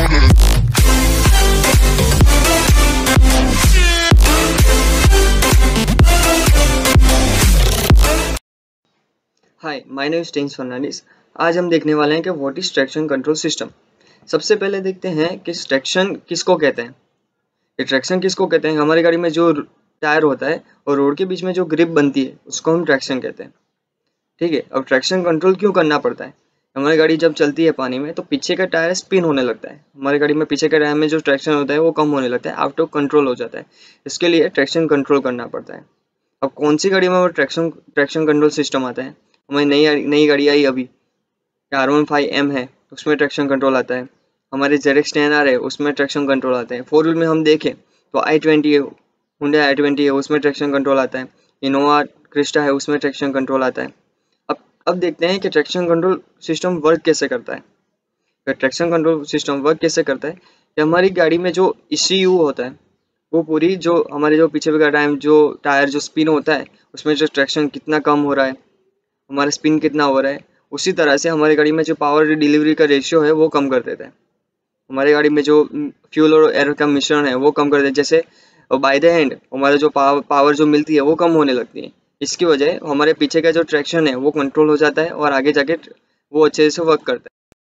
hi my name is टेंस फर्नांडिस आज हम देखने वाले हैं कि what is traction control system सबसे पहले देखते हैं कि ट्रैक्शन किसको कहते हैं ये ट्रैक्शन किसको कहते हैं हमारी गाड़ी में जो टायर होता है और रोड के बीच में जो ग्रिप बनती है उसको हम ट्रैक्शन कहते हैं ठीक है अब ट्रैक्शन कंट्रोल क्यों करना पड़ता है हमारी गाड़ी जब चलती है पानी में तो पीछे का टायर स्पिन होने लगता है हमारी गाड़ी में पीछे के टायर में जो ट्रैक्शन होता है वो कम होने लगता है आउट ऑफ कंट्रोल हो जाता है इसके लिए ट्रैक्शन कंट्रोल करना पड़ता है अब कौन सी गाड़ी में वो ट्रैक्शन ट्रैक्शन कंट्रोल सिस्टम आता है हमारी नई नई गाड़ी आई अभी आर वन फाइव एम है उसमें ट्रैक्शन कंट्रोल आता है हमारे एक्स टेन आर है उसमें ट्रैक्शन कंट्रोल आता है फोर व्हील में हम देखें तो आई ट्वेंटी है हुडे आई ट्वेंटी है उसमें ट्रैक्शन कंट्रोल आता है इनोवा क्रिस्टा है उसमें ट्रैक्शन कंट्रोल आता है अब देखते हैं कि ट्रैक्शन कंट्रोल सिस्टम वर्क कैसे करता है ट्रैक्शन कंट्रोल सिस्टम वर्क कैसे करता है कि हमारी गाड़ी में जो ई e होता है वो पूरी जो हमारे जो पीछे का टाइम जो टायर जो स्पिन होता है उसमें जो ट्रैक्शन कितना कम हो रहा है हमारा स्पिन कितना हो रहा है उसी तरह से हमारी गाड़ी में जो पावर डिलीवरी का रेशियो है वो कम कर देता है हमारी गाड़ी में जो फ्यूल और एयर का मिश्रण है वो कम कर देता है जैसे बाय द एंड हमारा जो पावर पावर जो मिलती है वो कम होने लगती है इसकी वजह हमारे पीछे का जो ट्रैक्शन है वो कंट्रोल हो जाता है और आगे जाके वो अच्छे से वर्क करता है